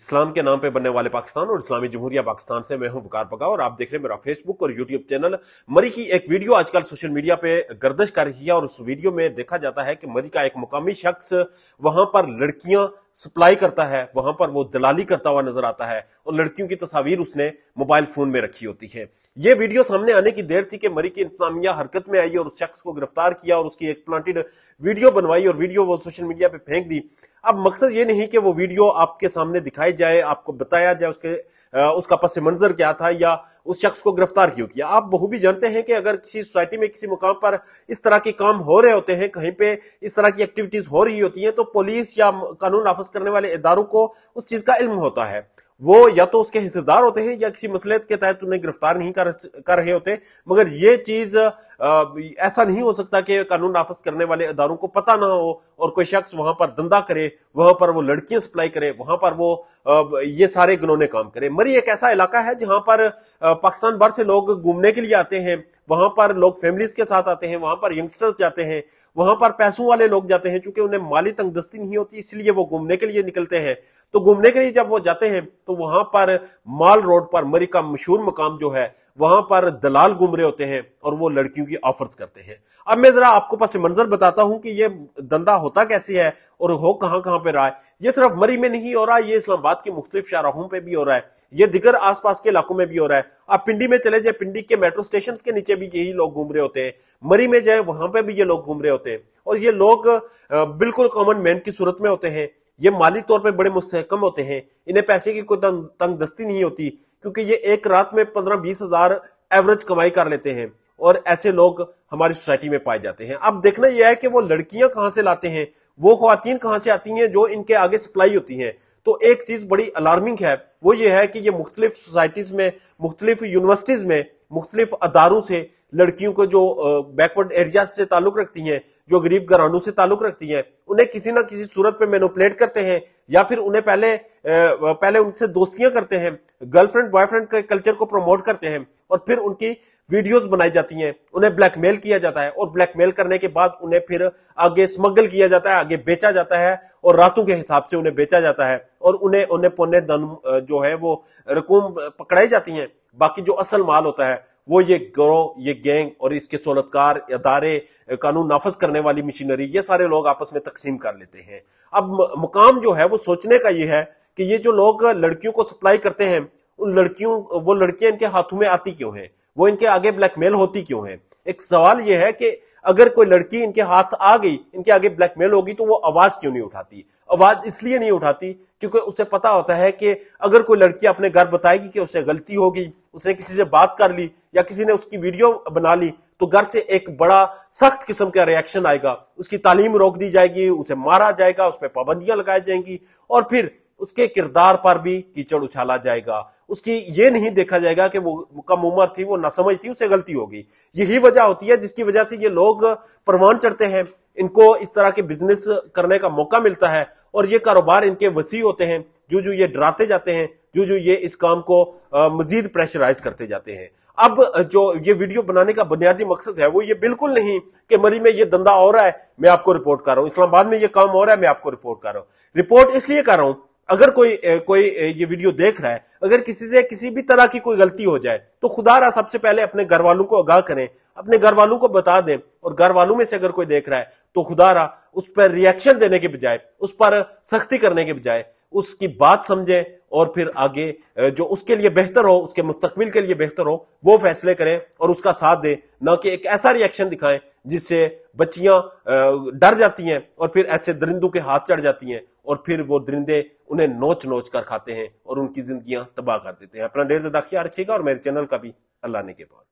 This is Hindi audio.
इस्लाम के नाम पे बनने वाले पाकिस्तान और इस्लामी जमहूरिया पाकिस्तान से मैं हूं वकार पगा और आप देख रहे हैं मेरा फेसबुक और यूट्यूब चैनल मरी की एक वीडियो आजकल सोशल मीडिया पे गर्दश कर रही है और उस वीडियो में देखा जाता है कि मरी का एक मुकामी शख्स वहां पर लड़कियां सप्लाई करता है वहां पर वो दलाली करता हुआ नजर आता है और लड़कियों की तस्वीर उसने मोबाइल फोन में रखी होती है ये वीडियो सामने आने की देर थी कि मरी की इंतजामिया हरकत में आई और उस शख्स को गिरफ्तार किया और उसकी एक प्लांटेड वीडियो बनवाई और वीडियो वो सोशल मीडिया पर फेंक दी अब मकसद ये नहीं कि वो वीडियो आपके सामने दिखाई जाए आपको बताया जाए उसके आ, उसका पस मंजर क्या था या उस शख्स को गिरफ्तार क्यों किया आप भी जानते हैं कि अगर किसी सोसाइटी में किसी मुकाम पर इस तरह के काम हो रहे होते हैं कहीं पे इस तरह की एक्टिविटीज हो रही होती हैं तो पुलिस या कानून नाफज करने वाले इदारों को उस चीज का इल्म होता है वो या तो उसके हिस्सेदार होते हैं या किसी मसले के तहत उन्हें गिरफ्तार नहीं कर, कर रहे होते मगर ये चीज ऐसा नहीं हो सकता कि कानून नाफज करने वाले इदारों को पता ना हो और कोई शख्स वहां पर धंधा करे वहां पर वो लड़कियां सप्लाई करे वहां पर वो आ, ये सारे गुनौने काम करे मरी एक ऐसा इलाका है जहां पर पाकिस्तान भर से लोग घूमने के लिए आते हैं वहां पर लोग फैमिलीज के साथ आते हैं वहां पर यंगस्टर्स जाते हैं वहां पर पैसों वाले लोग जाते हैं चूंकि उन्हें माली तंगदस्ती नहीं होती इसलिए वो घूमने के लिए निकलते हैं तो घूमने के लिए जब वो जाते हैं तो वहां पर माल रोड पर मरी का मशहूर मकाम जो है वहां पर दलाल घूम रहे होते हैं और वो लड़कियों की ऑफर्स करते हैं अब मैं जरा आपको पास मंजर बताता हूं कि ये धंधा होता कैसे है और हो कहां कहां पे रहा है ये सिर्फ मरी में नहीं हो रहा है ये इस्लामाबाद के मुख्तलिफ शाहराहों पे भी हो रहा है ये दिगर आसपास के इलाकों में भी हो रहा है आप पिंडी में चले जाए पिंडी के मेट्रो स्टेशन के नीचे भी यही लोग घूम रहे होते हैं मरी में जाए वहां पर भी ये लोग घूम रहे होते हैं और ये लोग बिल्कुल कॉमन मैन की सूरत में होते हैं ये माली तौर पर बड़े मुस्तकम होते हैं इन्हें पैसे की कोई तंग, तंग दस्ती नहीं होती क्योंकि ये एक रात में पंद्रह बीस हजार एवरेज कमाई कर लेते हैं और ऐसे लोग हमारी सोसाइटी में पाए जाते हैं अब देखना यह है कि वो लड़कियां कहां से लाते हैं वो खातन कहां से आती हैं जो इनके आगे सप्लाई होती हैं तो एक चीज बड़ी अलार्मिंग है वो ये है कि ये मुख्तलिफ सोसाइटीज में मुख्तलिफ यूनिवर्सिटीज में मुख्तलिफ अदारों से लड़कियों को जो बैकवर्ड एरिया से ताल्लुक रखती हैं जो गरीब घरानों से ताल्लुक रखती हैं उन्हें किसी ना किसी सूरत पे मेनोपलेट करते हैं या फिर उन्हें पहले पहले उनसे दोस्तियां करते हैं गर्लफ्रेंड बॉयफ्रेंड के कल्चर को प्रमोट करते हैं और फिर उनकी वीडियोस बनाई जाती हैं उन्हें ब्लैकमेल किया जाता है और ब्लैकमेल करने के बाद उन्हें फिर आगे स्मगल किया जाता है आगे बेचा जाता है और रातों के हिसाब से उन्हें बेचा जाता है और उन्हें उन्हें पौने धन जो है वो रकूम पकड़ाई जाती है बाकी जो असल माल होता है वो ये गौ ये गैंग और इसके सोलतकार अदारे कानून नाफज करने वाली मशीनरी ये सारे लोग आपस में तकसीम कर लेते हैं अब मुकाम जो है वो सोचने का ये है कि ये जो लोग लड़कियों को सप्लाई करते हैं उन लड़कियों वो लड़कियां इनके हाथों में आती क्यों हैं वो इनके आगे ब्लैकमेल होती क्यों है एक सवाल यह है कि अगर कोई लड़की इनके हाथ आ गई इनके आगे ब्लैकमेल होगी तो वो आवाज क्यों नहीं उठाती आवाज इसलिए नहीं उठाती क्योंकि उसे पता होता है कि अगर कोई लड़की अपने घर बताएगी कि उसे गलती होगी उसने किसी से बात कर ली या किसी ने उसकी वीडियो बना ली तो घर से एक बड़ा सख्त किस्म का रिएक्शन आएगा उसकी तालीम रोक दी जाएगी उसे मारा जाएगा उस पर पाबंदियां लगाई जाएंगी और फिर उसके किरदार पर भी कीचड़ उछाला जाएगा उसकी ये नहीं देखा जाएगा कि वो कम उम्र थी वो ना समझ थी उसे गलती होगी यही वजह होती है जिसकी वजह से ये लोग प्रवान चढ़ते हैं इनको इस तरह के बिजनेस करने का मौका मिलता है और ये कारोबार इनके वसी होते हैं जो जो ये डराते जाते हैं जो जो ये इस काम को मजीद प्रेशराइज करते जाते हैं अब जो ये वीडियो बनाने का बुनियादी मकसद है वो ये बिल्कुल नहीं कि मरी में ये धंधा हो रहा है मैं आपको रिपोर्ट कर रहा हूँ इस्लामाबाद में ये काम हो रहा है मैं आपको रिपोर्ट कर रहा हूँ रिपोर्ट इसलिए कर रहा हूँ अगर कोई कोई ये वीडियो देख रहा है अगर किसी से किसी भी तरह की कोई गलती हो जाए तो खुदा रहा सबसे पहले अपने घर वालों को आगाह करें अपने घर वालों को बता दें और घर वालों में से अगर कोई देख रहा है तो खुदा रहा उस पर रिएक्शन देने के बजाय उस पर सख्ती करने के बजाय उसकी बात समझें और फिर आगे जो उसके लिए बेहतर हो उसके मुस्तकबिल के लिए बेहतर हो वो फैसले करें और उसका साथ दें ना कि एक ऐसा रिएक्शन दिखाएं जिससे बच्चियां डर जाती हैं और फिर ऐसे दरिंदों के हाथ चढ़ जाती हैं और फिर वो दरिंदे उन्हें नोच नोच कर खाते हैं और उनकी जिंदगियां तबाह कर देते हैं अपना ढेर ज्यादा ख्याल रखिएगा और मेरे चैनल का भी अल्लाह ने के बाद